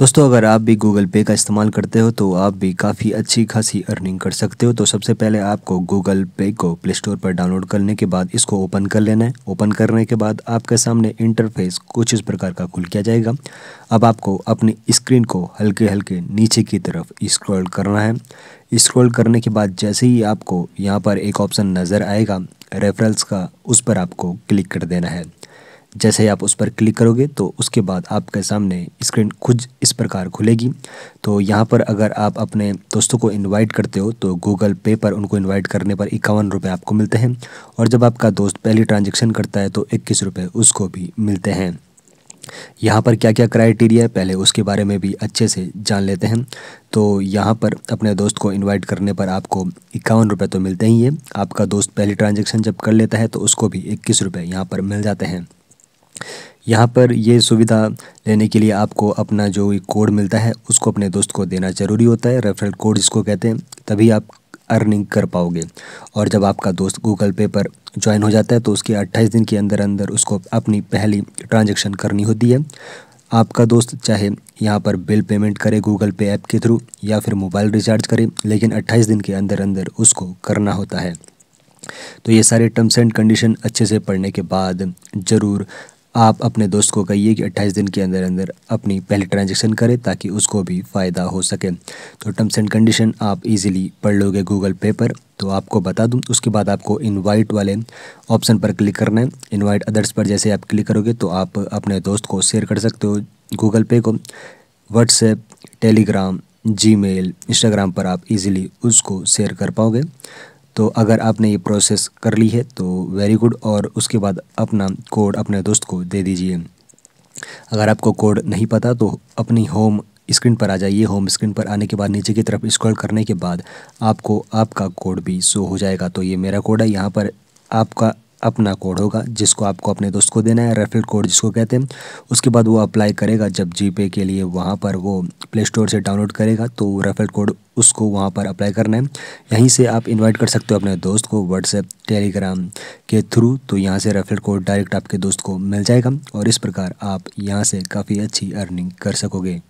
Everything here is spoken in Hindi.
दोस्तों अगर आप भी गूगल पे का इस्तेमाल करते हो तो आप भी काफ़ी अच्छी खासी अर्निंग कर सकते हो तो सबसे पहले आपको गूगल पे को प्ले स्टोर पर डाउनलोड करने के बाद इसको ओपन कर लेना है ओपन करने के बाद आपके सामने इंटरफेस कुछ इस प्रकार का खुल किया जाएगा अब आपको अपनी स्क्रीन को हल्के हल्के नीचे की तरफ स्क्रॉल करना है स्क्रॉल करने के बाद जैसे ही आपको यहाँ पर एक ऑप्शन नज़र आएगा रेफरल्स का उस पर आपको क्लिक कर देना है जैसे ही आप उस पर क्लिक करोगे तो उसके बाद आपके सामने स्क्रीन खुद इस प्रकार खुलेगी तो यहाँ पर अगर आप अपने दोस्तों को इनवाइट करते हो तो गूगल पे पर उनको इनवाइट करने पर इक्यावन रुपये आपको मिलते हैं और जब आपका दोस्त पहली ट्रांजेक्शन करता है तो इक्कीस रुपये उसको भी मिलते हैं यहाँ पर क्या क्या क्राइटेरिया है पहले उसके बारे में भी अच्छे से जान लेते हैं तो यहाँ पर अपने दोस्त को इनवाइट करने पर आपको इक्यावन रुपये तो मिलते ही है आपका दोस्त पहली ट्रांजेक्शन जब कर लेता है तो उसको भी इक्कीस रुपये यहाँ पर मिल जाते हैं यहाँ पर ये सुविधा लेने के लिए आपको अपना जो कोड मिलता है उसको अपने दोस्त को देना ज़रूरी होता है रेफरल कोड इसको कहते हैं तभी आप अर्निंग कर पाओगे और जब आपका दोस्त गूगल पे पर ज्वाइन हो जाता है तो उसके 28 दिन के अंदर अंदर उसको अपनी पहली ट्रांजेक्शन करनी होती है आपका दोस्त चाहे यहाँ पर बिल पेमेंट करे गूगल पे ऐप के थ्रू या फिर मोबाइल रिचार्ज करे लेकिन 28 दिन के अंदर अंदर उसको करना होता है तो ये सारे टर्म्स एंड कंडीशन अच्छे से पढ़ने के बाद ज़रूर आप अपने दोस्त को कहिए कि 28 दिन के अंदर अंदर अपनी पहली ट्रांजेक्शन करें ताकि उसको भी फ़ायदा हो सके तो टर्म्स एंड कंडीशन आप इजीली पढ़ लोगे गूगल पे पर तो आपको बता दूं उसके बाद आपको इनवाइट वाले ऑप्शन पर क्लिक करना है इनवाइट अदर्स पर जैसे आप क्लिक करोगे तो आप अपने दोस्त को शेयर कर सकते हो गूगल पे को WhatsApp Telegram Gmail Instagram पर आप ईज़िली उसको शेयर कर पाओगे तो अगर आपने ये प्रोसेस कर ली है तो वेरी गुड और उसके बाद अपना कोड अपने दोस्त को दे दीजिए अगर आपको कोड नहीं पता तो अपनी होम स्क्रीन पर आ जाइए होम स्क्रीन पर आने के बाद नीचे की तरफ स्क्रॉल करने के बाद आपको आपका कोड भी शो हो जाएगा तो ये मेरा कोड है यहाँ पर आपका अपना कोड होगा जिसको आपको अपने दोस्त को देना है रेफरल कोड जिसको कहते हैं उसके बाद वो अप्लाई करेगा जब जीपे के लिए वहाँ पर वो प्ले स्टोर से डाउनलोड करेगा तो रेफरल कोड उसको वहाँ पर अप्लाई करना है यहीं से आप इनवाइट कर सकते हो अपने दोस्त को व्हाट्सएप टेलीग्राम के थ्रू तो यहाँ से रेफरल कोड डायरेक्ट आपके दोस्त को मिल जाएगा और इस प्रकार आप यहाँ से काफ़ी अच्छी अर्निंग कर सकोगे